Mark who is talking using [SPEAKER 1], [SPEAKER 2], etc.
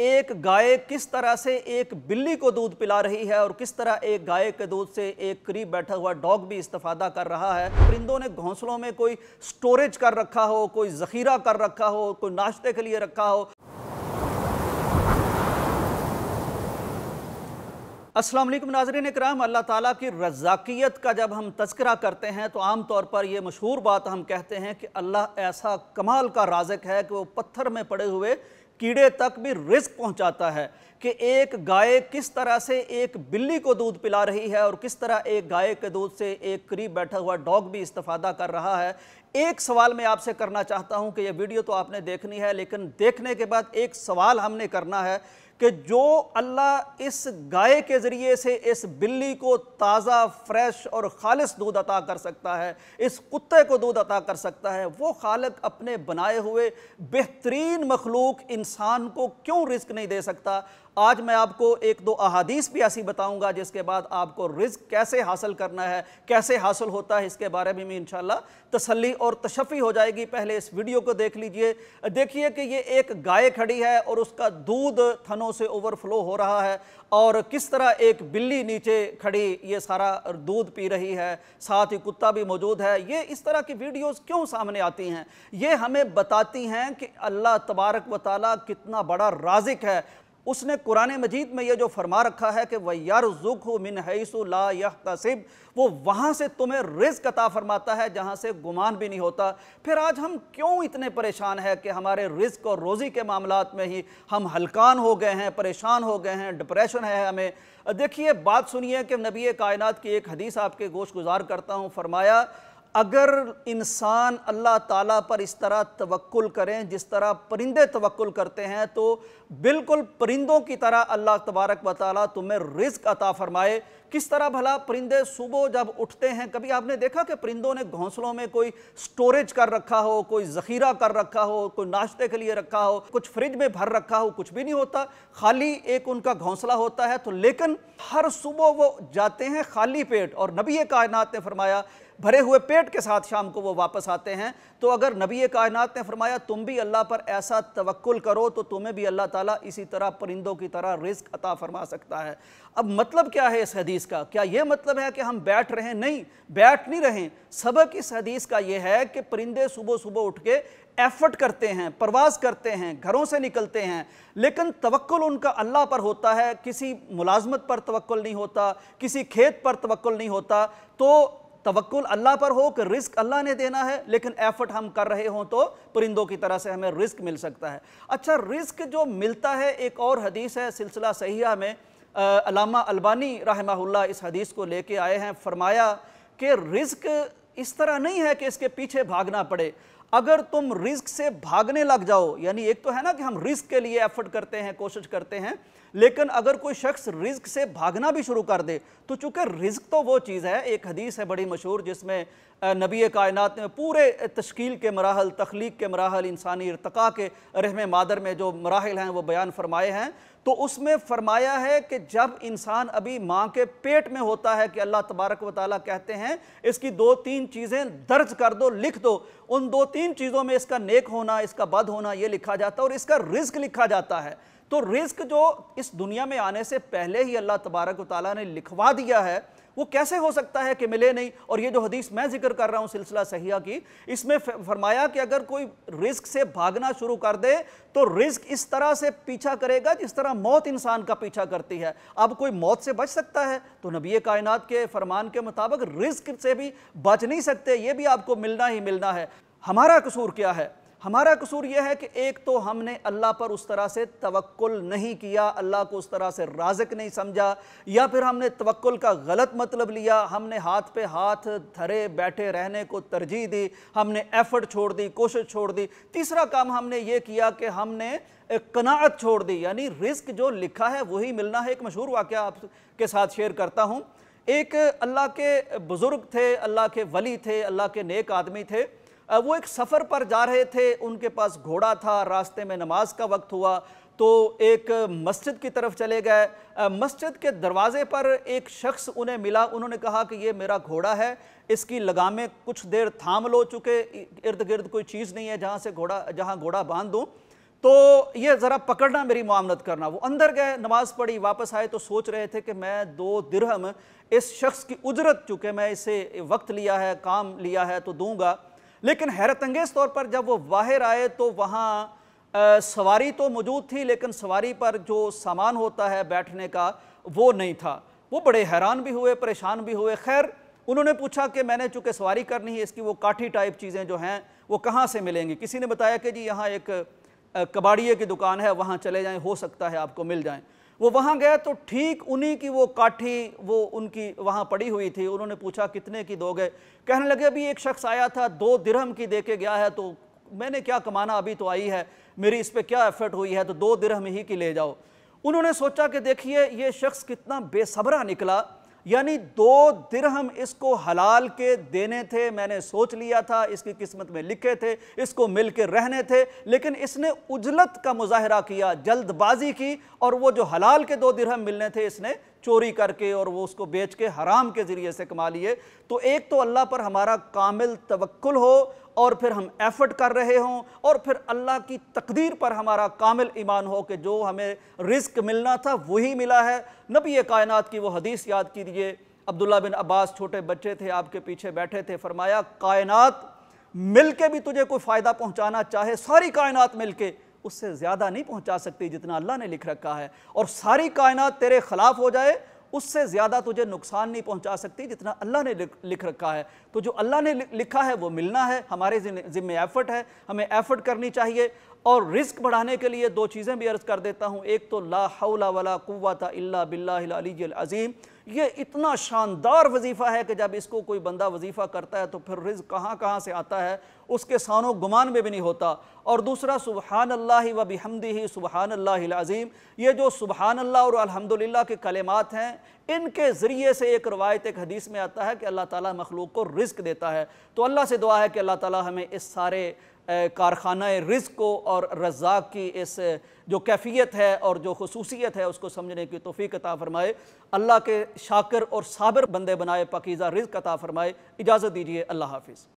[SPEAKER 1] एक गाय किस तरह से एक बिल्ली को दूध पिला रही है और किस तरह एक गाय के दूध से एक करीब बैठा हुआ डॉग भी इस्तेफादा कर रहा है परिंदों ने घोंसलों में कोई स्टोरेज कर रखा हो कोई जखीरा कर रखा हो कोई नाश्ते के लिए रखा हो असलम नाजरीन कराम अल्लाह ताला की रज़ाकियत का जब हम तस्करा करते हैं तो आम तौर पर यह मशहूर बात हम कहते हैं कि अल्लाह ऐसा कमाल का राजक है कि वो पत्थर में पड़े हुए कीड़े तक भी रिस्क पहुंचाता है कि एक गाय किस तरह से एक बिल्ली को दूध पिला रही है और किस तरह एक गाय के दूध से एक करीब बैठा हुआ डॉग भी इस्तफादा कर रहा है एक सवाल मैं आपसे करना चाहता हूं कि यह वीडियो तो आपने देखनी है लेकिन देखने के बाद एक सवाल हमने करना है कि जो अल्लाह इस गाय के ज़रिए से इस बिल्ली को ताज़ा फ्रेश और ख़ालिस दूध अता कर सकता है इस कुत्ते को दूध अता कर सकता है वो खालक अपने बनाए हुए बेहतरीन मखलूक इंसान को क्यों रिस्क नहीं दे सकता आज मैं आपको एक दो अहादीस भी ऐसी बताऊंगा जिसके बाद आपको रिज्क कैसे हासिल करना है कैसे हासिल होता है इसके बारे में इन शाह तसली और तशफ़ी हो जाएगी पहले इस वीडियो को देख लीजिए देखिए कि ये एक गाय खड़ी है और उसका दूध थनों से ओवरफ्लो हो रहा है और किस तरह एक बिल्ली नीचे खड़ी ये सारा दूध पी रही है साथ ही कुत्ता भी मौजूद है ये इस तरह की वीडियोस क्यों सामने आती हैं ये हमें बताती हैं कि अल्लाह तबारक व ताली कितना बड़ा राजिक है उसने कुरान मजीद में यह जो फरमा रखा है कि यार जुख मिन हैसु ला यह तसिब वो वहाँ से तुम्हें रिज्क अता फरमाता है जहाँ से गुमान भी नहीं होता फिर आज हम क्यों इतने परेशान हैं कि हमारे रिज्क और रोज़ी के मामला में ही हम हलकान हो गए हैं परेशान हो गए हैं डिप्रेशन है हमें देखिए बात सुनिए कि नबी कायनात की एक हदीस आपके गोश गुजार करता हूँ फरमाया अगर इंसान अल्लाह ताला पर इस तरह तवक्ल करें जिस तरह परिंदे तवक्ल करते हैं तो बिल्कुल परिंदों की तरह अल्लाह तबारक व तुम्हें रिज्क अता फरमाए किस तरह भला परिंदे सुबह जब उठते हैं कभी आपने देखा कि परिंदों ने घोंसलों में कोई स्टोरेज कर रखा हो कोई ज़खीरा कर रखा हो कोई नाश्ते के लिए रखा हो कुछ फ्रिज में भर रखा हो कुछ भी नहीं होता खाली एक उनका घोंसला होता है तो लेकिन हर सुबह वो जाते हैं खाली पेट और नबी कायनात ने फरमाया भरे हुए पेट के साथ शाम को वो वापस आते हैं तो अगर नबी कायनात ने फरमाया तुम भी अल्लाह पर ऐसा तवक्ल करो तो तुम्हें भी अल्लाह ताला इसी तरह परिंदों की तरह रिस्क अता फरमा सकता है अब मतलब क्या है इस हदीस का क्या ये मतलब है कि हम बैठ रहे नहीं बैठ नहीं रहे सबक इस हदीस का ये है कि परिंदे सुबह सुबह उठ के एफर्ट करते हैं परवाज करते हैं घरों से निकलते हैं लेकिन तवक्ल उनका अल्लाह पर होता है किसी मुलाजमत पर तवक्ल नहीं होता किसी खेत पर तवक्ल नहीं होता तो तवक्ल अल्लाह पर हो कि रिस्क अल्लाह ने देना है लेकिन एफर्ट हम कर रहे हों तो परिंदों की तरह से हमें रिस्क मिल सकता है अच्छा रिस्क जो मिलता है एक और हदीस है सिलसिला सयाह में अलामा अलबानी रहमाहुल्ला इस हदीस को लेके आए हैं फरमाया कि रिस्क इस तरह नहीं है कि इसके पीछे भागना पड़े अगर तुम रिस्क से भागने लग जाओ यानी एक तो है ना कि हम रिस्क के लिए एफर्ट करते हैं कोशिश करते हैं लेकिन अगर कोई शख्स रिस्क से भागना भी शुरू कर दे तो चूंकि रिस्क तो वो चीज़ है एक हदीस है बड़ी मशहूर जिसमें नबी कायनत में पूरे तश्ील के मराहल तख्लीक के मराहल इंसानी इरतका के रहम मादर में जो मराहल हैं वो बयान फरमाए हैं तो उसमें फरमाया है कि जब इंसान अभी माँ के पेट में होता है कि अल्लाह तबारक व ताली कहते हैं इसकी दो तीन चीज़ें दर्ज कर दो लिख दो उन दो तीन चीज़ों में इसका नेक होना इसका बद होना ये लिखा जाता है और इसका रिस्क लिखा जाता है तो रिस्क जो इस दुनिया में आने से पहले ही अल्लाह तबारक ताली ने लिखवा दिया है वो कैसे हो सकता है कि मिले नहीं और ये जो हदीस मैं जिक्र कर रहा हूं सिलसिला सहिया की इसमें फरमाया कि अगर कोई रिस्क से भागना शुरू कर दे तो रिस्क इस तरह से पीछा करेगा जिस तरह मौत इंसान का पीछा करती है अब कोई मौत से बच सकता है तो नबी कायनात के फरमान के मुताबिक रिस्क से भी बच नहीं सकते ये भी आपको मिलना ही मिलना है हमारा कसूर क्या है हमारा कसूर यह है कि एक तो हमने अल्लाह पर उस तरह से तवक्ल नहीं किया अल्लाह को उस तरह से राजक नहीं समझा या फिर हमने तवक्ल का गलत मतलब लिया हमने हाथ पे हाथ धरे बैठे रहने को तरजीह दी हमने एफर्ट छोड़ दी कोशिश छोड़ दी तीसरा काम हमने ये किया कि हमने कनात छोड़ दी यानी रिस्क जो लिखा है वही मिलना है एक मशहूर वाक़ आपके साथ शेयर करता हूँ एक अल्लाह के बुज़ुर्ग थे अल्लाह के वली थे अल्लाह के नेक आदमी थे वो एक सफ़र पर जा रहे थे उनके पास घोड़ा था रास्ते में नमाज का वक्त हुआ तो एक मस्जिद की तरफ चले गए मस्जिद के दरवाजे पर एक शख्स उन्हें मिला उन्होंने कहा कि ये मेरा घोड़ा है इसकी लगामें कुछ देर थाम लो चुके इर्द गिर्द कोई चीज़ नहीं है जहाँ से घोड़ा जहाँ घोड़ा बांध दूँ तो ये ज़रा पकड़ना मेरी मामलत करना वो अंदर गए नमाज पढ़ी वापस आए तो सोच रहे थे कि मैं दो दिरहम इस शख्स की उजरत चूँकि मैं इसे वक्त लिया है काम लिया है तो दूंगा लेकिन हैरत अंगेज तौर पर जब वो बाहर आए तो वहाँ सवारी तो मौजूद थी लेकिन सवारी पर जो सामान होता है बैठने का वो नहीं था वो बड़े हैरान भी हुए परेशान भी हुए खैर उन्होंने पूछा कि मैंने चूँकि सवारी करनी है इसकी वो काठी टाइप चीज़ें जो हैं वो कहाँ से मिलेंगी किसी ने बताया कि जी यहाँ एक कबाड़िए की दुकान है वहाँ चले जाएँ हो सकता है आपको मिल जाएँ वो वहाँ गए तो ठीक उन्हीं की वो काठी वो उनकी वहाँ पड़ी हुई थी उन्होंने पूछा कितने की दोगे कहने लगे अभी एक शख्स आया था दो दिरहम की दे के गया है तो मैंने क्या कमाना अभी तो आई है मेरी इस पर क्या एफर्ट हुई है तो दो दिरहम ही की ले जाओ उन्होंने सोचा कि देखिए ये शख्स कितना बेसब्रा निकला यानी दो दिरहम इसको हलाल के देने थे मैंने सोच लिया था इसकी किस्मत में लिखे थे इसको मिल के रहने थे लेकिन इसने उजलत का मुजाहरा किया जल्दबाजी की और वो जो हलाल के दो दिरहम मिलने थे इसने चोरी करके और वो उसको बेच के हराम के ज़रिए से कमा लिए तो एक तो अल्लाह पर हमारा कामिल तवक्ल हो और फिर हम एफर्ट कर रहे हों और फिर अल्लाह की तकदीर पर हमारा कामिल ईमान हो कि जो हमें रिस्क मिलना था वही मिला है नबी कायनात की वो हदीस याद कीजिए अब्दुल्ला बिन अब्बास छोटे बच्चे थे आपके पीछे बैठे थे फरमाया कायनात मिल के भी तुझे कोई फ़ायदा पहुँचाना चाहे सारी कायनात मिल के उससे ज़्यादा नहीं पहुँचा सकती जितना अल्लाह ने लिख रखा है और सारी कायनात तेरे खिलाफ हो जाए उससे ज़्यादा तुझे नुकसान नहीं पहुंचा सकती जितना अल्लाह ने लिख रखा है तो जो अल्लाह ने लिखा है वो मिलना है हमारे ज़िम्मे एफ़र्ट है हमें एफ़र्ट करनी चाहिए और रिस्क बढ़ाने के लिए दो चीज़ें भी अर्ज़ कर देता हूँ एक तो ला हौला वला कुत अल्ला बिल्लाजीम ये इतना शानदार वजीफ़ा है कि जब इसको कोई बंदा वजीफ़ा करता है तो फिर रिज कहाँ कहाँ से आता है उसके सानो गुमान में भी नहीं होता और दूसरा सुबहान अल्लाह व बिहमदी ही सुबहान अल्लाज़ीम ये जो सुबहान अल्लाह और अलहमदिल्ला के कलेमात हैं इनके ज़रिए से एक रवायत एक हदीस में आता है कि अल्लाह ताला मखलूक को रिज्क देता है तो अल्लाह से दुआ है कि अल्लाह ताला हमें इस सारे कारखाना रिस्क को और रज़ाक की इस जो कैफियत है और जो खसूसियत है उसको समझने की तोफ़ी अता फ़रमाए अल्लाह के शाकर और साबिर बंदे बनाए पकीज़ा रिज़ अता फ़रमाए इजाज़त दीजिए अल्लाह हाफिज़